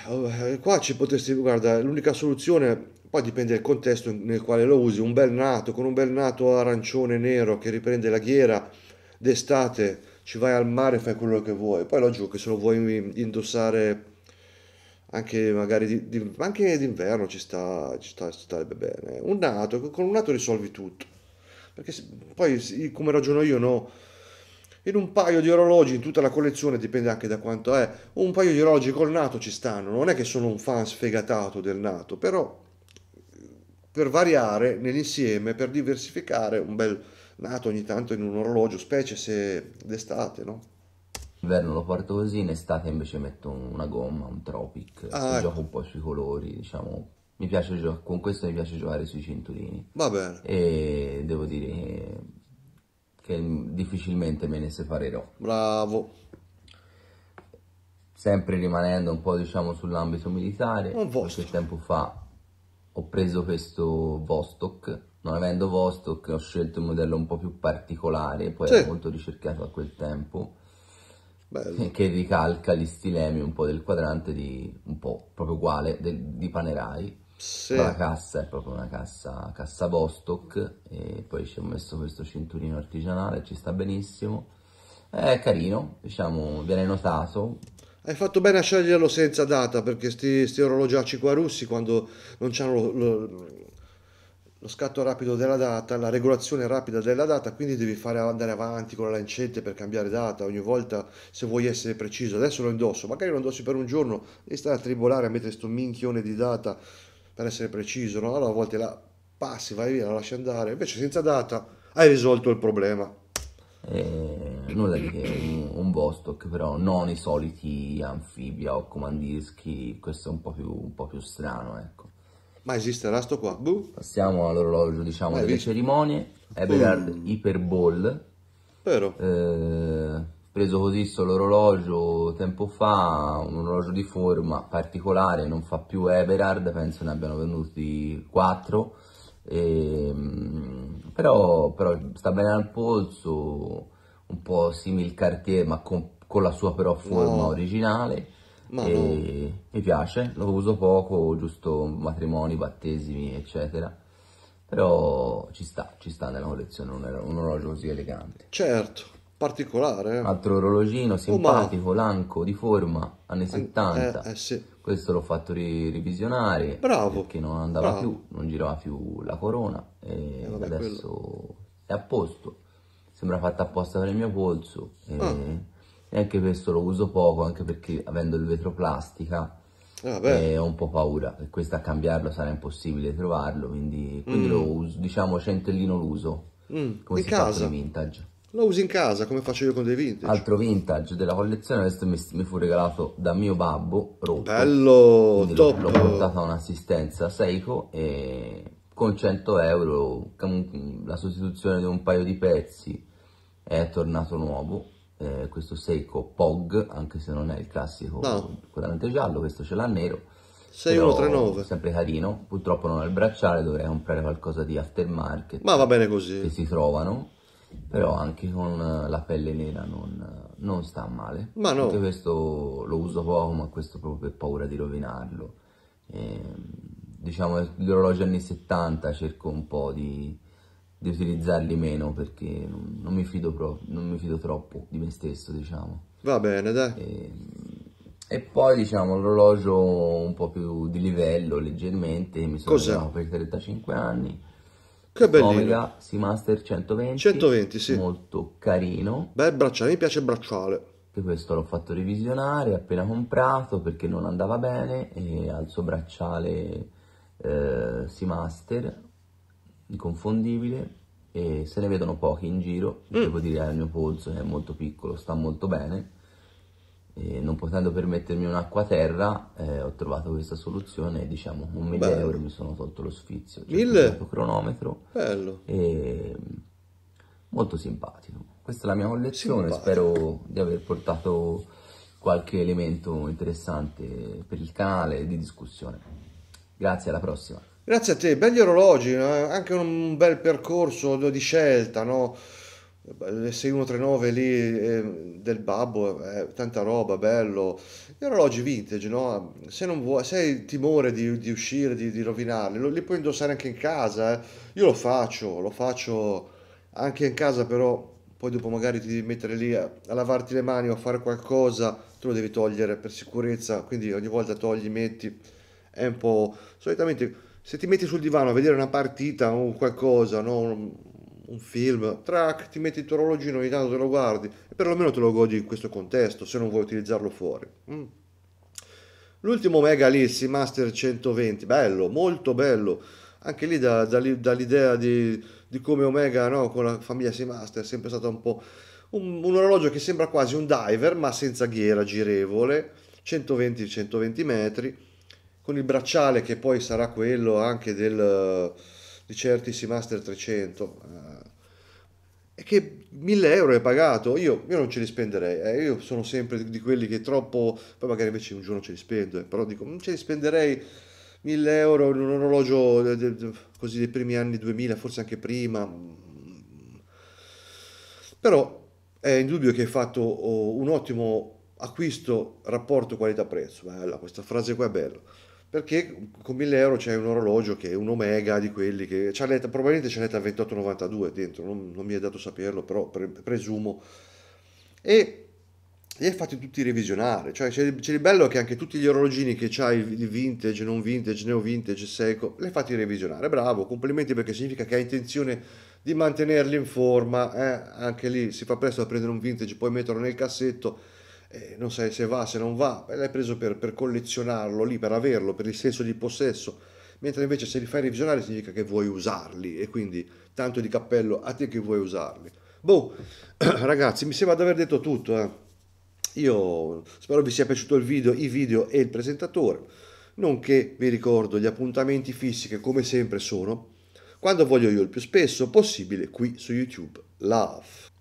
Oh, eh, qua ci potresti, guarda, l'unica soluzione poi dipende dal contesto nel quale lo usi, un bel nato, con un bel nato arancione nero che riprende la ghiera, d'estate ci vai al mare e fai quello che vuoi, poi logico che se lo vuoi indossare anche magari di, di, anche d'inverno ci sta, ci sta, starebbe bene, un nato, con un nato risolvi tutto, perché se, poi come ragiono io no, in un paio di orologi in tutta la collezione dipende anche da quanto è un paio di orologi col nato ci stanno non è che sono un fan sfegatato del nato però per variare nell'insieme, per diversificare un bel nato ogni tanto in un orologio, specie se d'estate, no? Inverno lo porto così, in estate invece metto una gomma, un Tropic, ah, gioco ecco. un po' sui colori, diciamo. Mi piace gio- con questo mi piace giocare sui cinturini. Va bene. E devo dire che, difficilmente me ne separerò. Bravo sempre rimanendo un po' diciamo sull'ambito militare, qualche tempo fa ho preso questo Vostok, non avendo Vostok ho scelto un modello un po' più particolare, poi sì. era molto ricercato a quel tempo, Bello. che ricalca gli stilemi un po' del quadrante di un po' proprio uguale del, di Panerai. Sì. la cassa è proprio una cassa, cassa Vostok e poi ci ho messo questo cinturino artigianale, ci sta benissimo. È carino, diciamo, viene notato, hai fatto bene a sceglierlo senza data perché sti, sti orologiacci qua russi quando non hanno lo, lo, lo, scatto rapido della data, la regolazione rapida della data, quindi devi fare, andare avanti con la lancetta per cambiare data ogni volta se vuoi essere preciso. Adesso lo indosso, magari lo indossi per un giorno e stare a tribolare a mettere sto minchione di data per essere preciso, no? Allora a volte la passi, vai via, la lasci andare, invece senza data hai risolto il problema. Eh, nulla di che, un, un Vostok, però non i soliti anfibia o comandischi, questo è un po' più, un po più strano, ecco. Ma esisterà sto qua? Buh. Passiamo all'orologio, diciamo, Hai delle visto? cerimonie, mm. Eberhard uh. Hyperball. Vero. Eh, preso così l'orologio tempo fa, un orologio di forma particolare, non fa più Eberhard, penso ne abbiano venduti 4 e, ehm, però, però, sta bene al polso, un po' simile Cartier ma con, con, la sua però forma no. originale. e no. Mi piace, lo uso poco, giusto matrimoni, battesimi eccetera. Però ci sta, ci sta nella collezione un, un orologio così elegante. Certo particolare. Eh. Altro orologino simpatico, oh, ma... lanco, di forma, anni 70. Eh, eh, eh, sì. Questo l'ho fatto ri revisionare. Bravo. Perché non andava Bravo. più, non girava più la corona. E eh, vabbè, adesso quello. è a posto. Sembra fatta apposta per il mio polso. E, ah. e anche questo lo uso poco, anche perché avendo il vetro plastica... Ah, e eh, ho un po' paura, che questo a cambiarlo sarà impossibile trovarlo, quindi, quindi mm. lo uso, diciamo centellino l'uso, mm. come Di si casa. fa vintage. Lo usi in casa come faccio io con dei vintage. Altro vintage della collezione, questo mi, mi fu regalato da mio babbo, rotto. Bello, top. L'ho portato a un'assistenza Seiko e con 100 euro la sostituzione di un paio di pezzi è tornato nuovo. Eh, questo Seiko POG, anche se non è il classico no. quadrante giallo, questo ce l'ha nero. 6139 sempre carino purtroppo non ha il bracciale dovrei comprare qualcosa di aftermarket ma va bene così che si trovano però anche con eh, la pelle nera non, eh, non sta male. Ma no. Anche questo lo uso poco, ma questo proprio per paura di rovinarlo. E, ehm, diciamo gli orologi anni 70 cerco un po' di, di utilizzarli meno perché non, non, mi pro, non, mi fido troppo di me stesso, diciamo. Va bene, dai. E, ehm, e poi diciamo l'orologio un po' più di livello, leggermente, mi sono Cos'è? per 35 anni che bellino. Omega Seamaster 120. 120, sì. Molto carino. Bel bracciale, mi piace il bracciale. E questo l'ho fatto revisionare, appena comprato, perché non andava bene, e al suo bracciale eh, Seamaster, inconfondibile, e se ne vedono pochi in giro, mm. devo dire al mio polso che è molto piccolo, sta molto bene e non potendo permettermi un acqua terra, eh, ho trovato questa soluzione diciamo un 1000 Bello. euro mi sono tolto lo sfizio. Ho un cronometro. Bello. E... Molto simpatico. Questa è la mia collezione, simpatico. spero di aver portato qualche elemento interessante per il canale di discussione. Grazie, alla prossima. Grazie a te, belli orologi, eh, anche un bel percorso di scelta, no? 6139 eh, lì eh, del babbo, eh, tanta roba, bello. Gli orologi vintage, no? Se, non vuoi, se hai timore di, di uscire, di, di rovinarli, lo, li puoi indossare anche in casa. Eh. Io lo faccio, lo faccio anche in casa, però poi dopo magari ti devi mettere lì a, a lavarti le mani o a fare qualcosa, te lo devi togliere per sicurezza, quindi ogni volta togli, metti. È un po'... Solitamente se ti metti sul divano a vedere una partita o qualcosa, no? un film, track, ti metti il tuo orologino, ogni tanto te lo guardi e perlomeno te lo godi in questo contesto se non vuoi utilizzarlo fuori. Mm. L'ultimo Mega Lissi Master 120, bello, molto bello, anche lì da, da, dall'idea di, di, come Omega no, con la famiglia Seamaster è sempre stato un po' un, un orologio che sembra quasi un diver ma senza ghiera girevole, 120-120 metri, con il bracciale che poi sarà quello anche del di certi Seamaster 300, è che 1000 euro hai pagato, io, io non ce li spenderei, eh. io sono sempre di, quelli che troppo, poi magari invece un giorno ce li spendo, eh. però dico, non mm, ce li spenderei 1000 euro in un orologio così dei primi anni 2000, forse anche prima, mm, mm. però è indubbio che hai fatto oh, un ottimo acquisto rapporto qualità-prezzo, bella, questa frase qua è bella perché con 1000 euro c'è un orologio che è un Omega di quelli che c'è netta, probabilmente c'è netta 28,92 dentro, non, non, mi è dato saperlo, però pre, presumo. E li hai fatti tutti revisionare, cioè c'è, c'è il bello che anche tutti gli orologini che c'hai, il vintage, non vintage, neo vintage, seco, li hai fatti revisionare, bravo, complimenti perché significa che hai intenzione di mantenerli in forma, eh? anche lì si fa presto a prendere un vintage, poi metterlo nel cassetto, eh, non sai se va, se non va, l'hai preso per, per, collezionarlo lì, per averlo, per il senso di possesso, mentre invece se li fai revisionare significa che vuoi usarli e quindi tanto di cappello a te che vuoi usarli. Boh, ragazzi, mi sembra di aver detto tutto. Eh. Io spero vi sia piaciuto il video, i video e il presentatore, nonché vi ricordo gli appuntamenti fissi che come sempre sono quando voglio io il più spesso possibile qui su YouTube. Love.